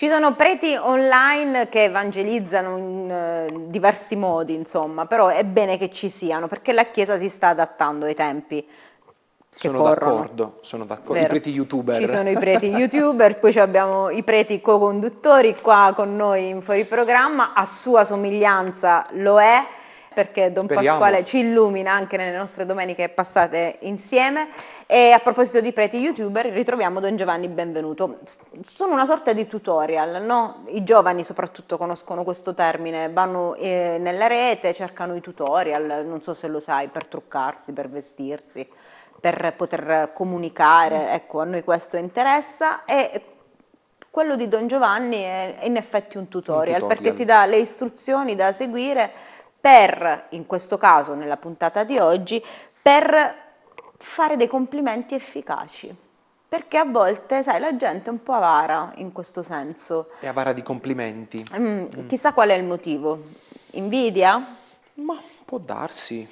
Ci sono preti online che evangelizzano in eh, diversi modi, insomma, però è bene che ci siano, perché la Chiesa si sta adattando ai tempi. Sono d'accordo, sono d'accordo. I preti youtuber. Ci sono i preti youtuber, poi abbiamo i preti co-conduttori qua con noi in fuori programma, a sua somiglianza lo è, perché Don Speriamo. Pasquale ci illumina anche nelle nostre domeniche passate insieme e a proposito di preti youtuber ritroviamo Don Giovanni Benvenuto. Sono una sorta di tutorial, no? i giovani soprattutto conoscono questo termine, vanno eh, nella rete, cercano i tutorial, non so se lo sai, per truccarsi, per vestirsi per poter comunicare, mm. ecco a noi questo interessa e quello di Don Giovanni è in effetti un tutorial, un tutorial, perché ti dà le istruzioni da seguire per, in questo caso nella puntata di oggi, per fare dei complimenti efficaci perché a volte, sai, la gente è un po' avara in questo senso. È avara di complimenti. Mm, mm. chissà qual è il motivo. Invidia? Ma può darsi.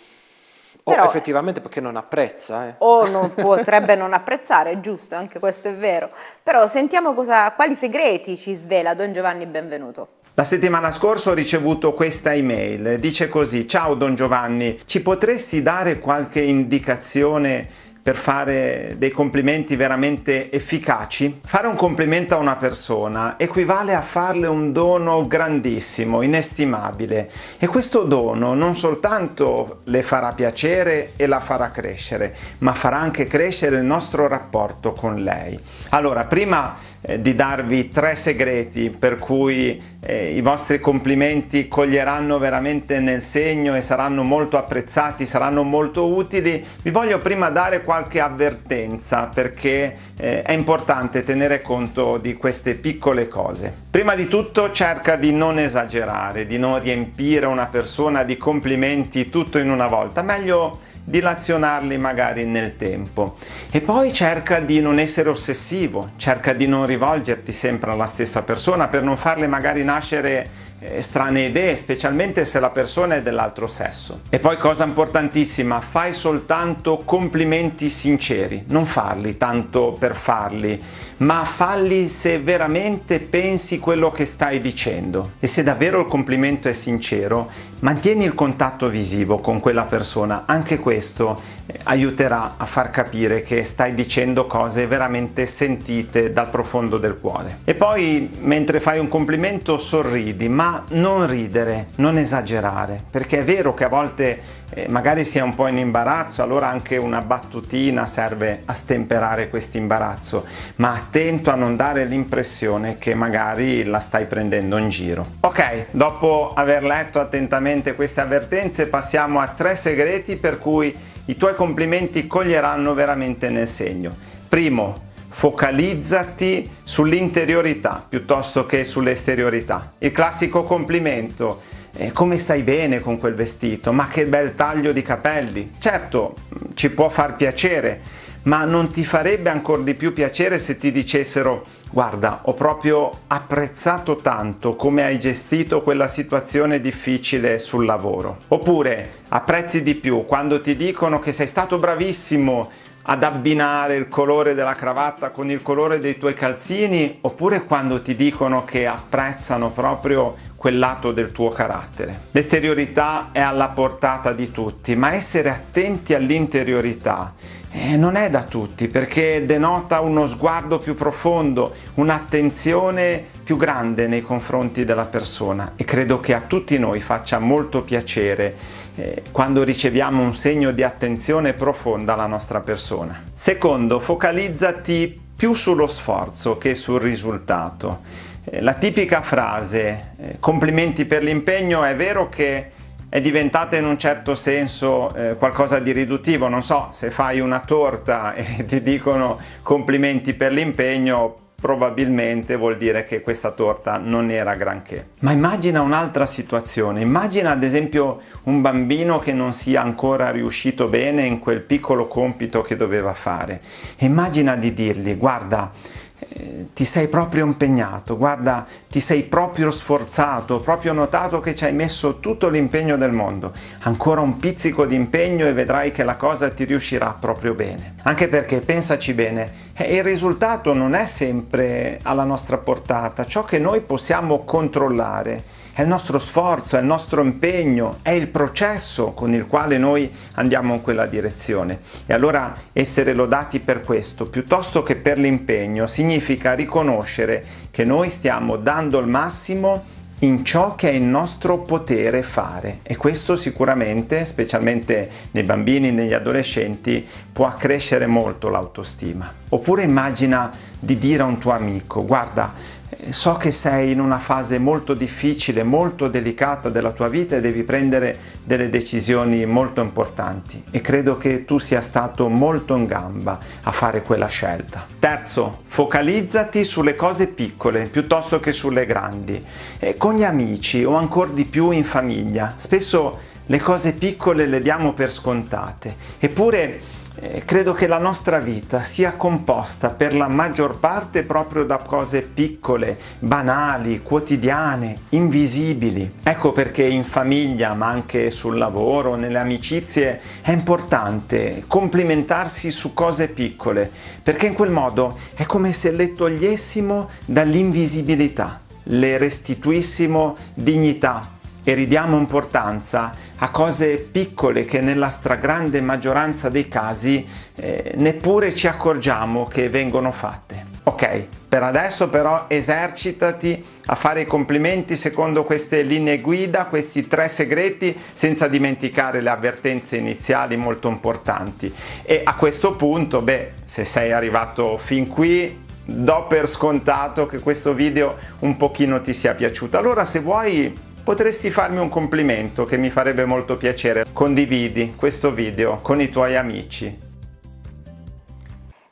Però, o effettivamente perché non apprezza. Eh. O non potrebbe non apprezzare, giusto, anche questo è vero. Però sentiamo cosa, quali segreti ci svela Don Giovanni Benvenuto. La settimana scorsa ho ricevuto questa email, dice così, ciao Don Giovanni, ci potresti dare qualche indicazione per fare dei complimenti veramente efficaci? Fare un complimento a una persona equivale a farle un dono grandissimo, inestimabile e questo dono non soltanto le farà piacere e la farà crescere, ma farà anche crescere il nostro rapporto con lei. Allora, prima eh, di darvi tre segreti per cui eh, i vostri complimenti coglieranno veramente nel segno e saranno molto apprezzati, saranno molto utili, vi voglio prima dare qualche avvertenza perché eh, è importante tenere conto di queste piccole cose. Prima di tutto cerca di non esagerare, di non riempire una persona di complimenti tutto in una volta, meglio dilazionarli magari nel tempo. E poi cerca di non essere ossessivo, cerca di non rivolgerti sempre alla stessa persona per non farle magari nascere eh, strane idee, specialmente se la persona è dell'altro sesso. E poi cosa importantissima, fai soltanto complimenti sinceri, non farli tanto per farli ma falli se veramente pensi quello che stai dicendo e se davvero il complimento è sincero, mantieni il contatto visivo con quella persona, anche questo eh, aiuterà a far capire che stai dicendo cose veramente sentite dal profondo del cuore. E poi mentre fai un complimento sorridi, ma non ridere, non esagerare, perché è vero che a volte eh, magari si è un po' in imbarazzo, allora anche una battutina serve a stemperare questo imbarazzo, ma attento a non dare l'impressione che magari la stai prendendo in giro. Ok, dopo aver letto attentamente queste avvertenze passiamo a tre segreti per cui i tuoi complimenti coglieranno veramente nel segno. Primo, focalizzati sull'interiorità piuttosto che sull'esteriorità. Il classico complimento eh, come stai bene con quel vestito, ma che bel taglio di capelli. Certo, ci può far piacere, ma non ti farebbe ancora di più piacere se ti dicessero guarda, ho proprio apprezzato tanto come hai gestito quella situazione difficile sul lavoro. Oppure apprezzi di più quando ti dicono che sei stato bravissimo ad abbinare il colore della cravatta con il colore dei tuoi calzini, oppure quando ti dicono che apprezzano proprio quel lato del tuo carattere. L'esteriorità è alla portata di tutti, ma essere attenti all'interiorità eh, non è da tutti perché denota uno sguardo più profondo, un'attenzione più grande nei confronti della persona e credo che a tutti noi faccia molto piacere eh, quando riceviamo un segno di attenzione profonda alla nostra persona. Secondo, focalizzati più sullo sforzo che sul risultato. Eh, la tipica frase eh, complimenti per l'impegno è vero che è diventata in un certo senso eh, qualcosa di riduttivo, non so se fai una torta e ti dicono complimenti per l'impegno probabilmente vuol dire che questa torta non era granché. Ma immagina un'altra situazione, immagina ad esempio un bambino che non sia ancora riuscito bene in quel piccolo compito che doveva fare. Immagina di dirgli guarda eh, ti sei proprio impegnato, guarda, ti sei proprio sforzato, ho proprio notato che ci hai messo tutto l'impegno del mondo. Ancora un pizzico di impegno e vedrai che la cosa ti riuscirà proprio bene. Anche perché, pensaci bene, eh, il risultato non è sempre alla nostra portata, ciò che noi possiamo controllare è il nostro sforzo, è il nostro impegno, è il processo con il quale noi andiamo in quella direzione. E allora essere lodati per questo, piuttosto che per l'impegno, significa riconoscere che noi stiamo dando il massimo in ciò che è il nostro potere fare e questo sicuramente, specialmente nei bambini e negli adolescenti, può accrescere molto l'autostima. Oppure immagina di dire a un tuo amico, guarda, so che sei in una fase molto difficile, molto delicata della tua vita e devi prendere delle decisioni molto importanti e credo che tu sia stato molto in gamba a fare quella scelta. Terzo, focalizzati sulle cose piccole piuttosto che sulle grandi, e con gli amici o ancora di più in famiglia. Spesso le cose piccole le diamo per scontate, eppure eh, credo che la nostra vita sia composta per la maggior parte proprio da cose piccole, banali, quotidiane, invisibili. Ecco perché in famiglia, ma anche sul lavoro, nelle amicizie, è importante complimentarsi su cose piccole, perché in quel modo è come se le togliessimo dall'invisibilità, le restituissimo dignità e ridiamo importanza a cose piccole che nella stragrande maggioranza dei casi eh, neppure ci accorgiamo che vengono fatte. Ok, per adesso però esercitati a fare i complimenti secondo queste linee guida, questi tre segreti, senza dimenticare le avvertenze iniziali molto importanti. E a questo punto, beh, se sei arrivato fin qui, do per scontato che questo video un pochino ti sia piaciuto. Allora se vuoi potresti farmi un complimento che mi farebbe molto piacere. Condividi questo video con i tuoi amici.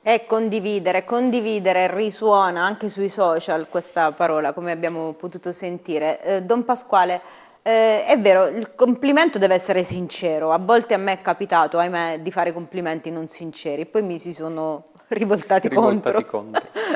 E condividere, condividere risuona anche sui social questa parola, come abbiamo potuto sentire. Eh, Don Pasquale, eh, è vero, il complimento deve essere sincero. A volte a me è capitato, ahimè, di fare complimenti non sinceri, poi mi si sono rivoltati, rivoltati contro. contro.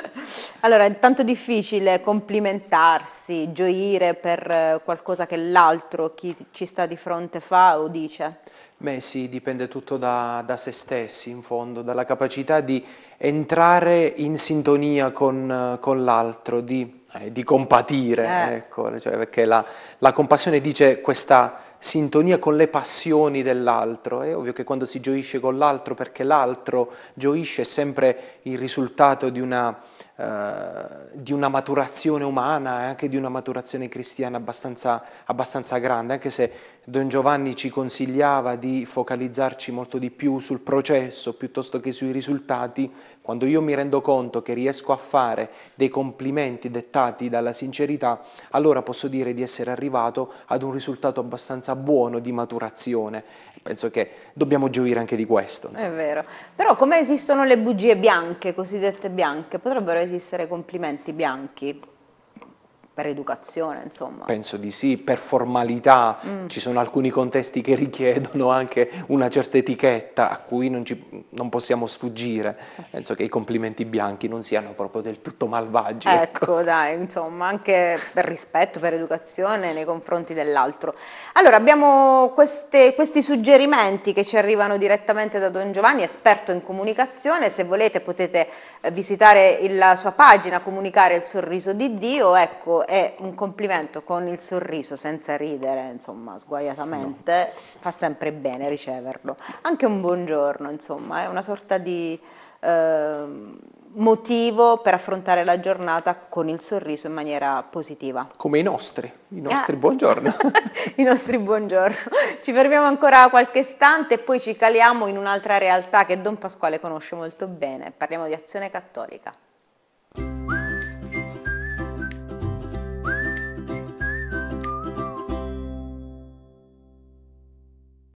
Allora, è tanto difficile complimentarsi, gioire per eh, qualcosa che l'altro, chi ci sta di fronte, fa o dice. Beh sì, dipende tutto da, da, se stessi in fondo, dalla capacità di entrare in sintonia con, con l'altro, di, eh, di, compatire, eh. ecco, cioè perché la, la, compassione dice questa sintonia con le passioni dell'altro, è ovvio che quando si gioisce con l'altro perché l'altro gioisce è sempre il risultato di una eh, di una maturazione umana e eh, anche di una maturazione cristiana abbastanza, abbastanza, grande, anche se Don Giovanni ci consigliava di focalizzarci molto di più sul processo piuttosto che sui risultati, quando io mi rendo conto che riesco a fare dei complimenti dettati dalla sincerità, allora posso dire di essere arrivato ad un risultato abbastanza buono di maturazione. Penso che dobbiamo gioire anche di questo. Insomma. È vero, però come esistono le bugie bianche, cosiddette bianche, potrebbero esistere resistere ai complimenti bianchi per educazione, insomma. Penso di sì, per formalità, mm. ci sono alcuni contesti che richiedono anche una certa etichetta a cui non, ci, non possiamo sfuggire. Penso che i complimenti bianchi non siano proprio del tutto malvagi. Ecco, ecco dai, insomma, anche per rispetto, per educazione nei confronti dell'altro. Allora, abbiamo queste, questi suggerimenti che ci arrivano direttamente da Don Giovanni, esperto in comunicazione, se volete potete eh, visitare la sua pagina, comunicare il sorriso di Dio, ecco, e un complimento con il sorriso, senza ridere, insomma, sguaiatamente, no. fa sempre bene riceverlo. Anche un buongiorno, insomma, è una sorta di eh, motivo per affrontare la giornata con il sorriso in maniera positiva. Come i nostri, i ah. nostri ah. buongiorno. I nostri buongiorno. Ci fermiamo ancora qualche istante e poi ci caliamo in un'altra realtà che Don Pasquale conosce molto bene. Parliamo di Azione Cattolica.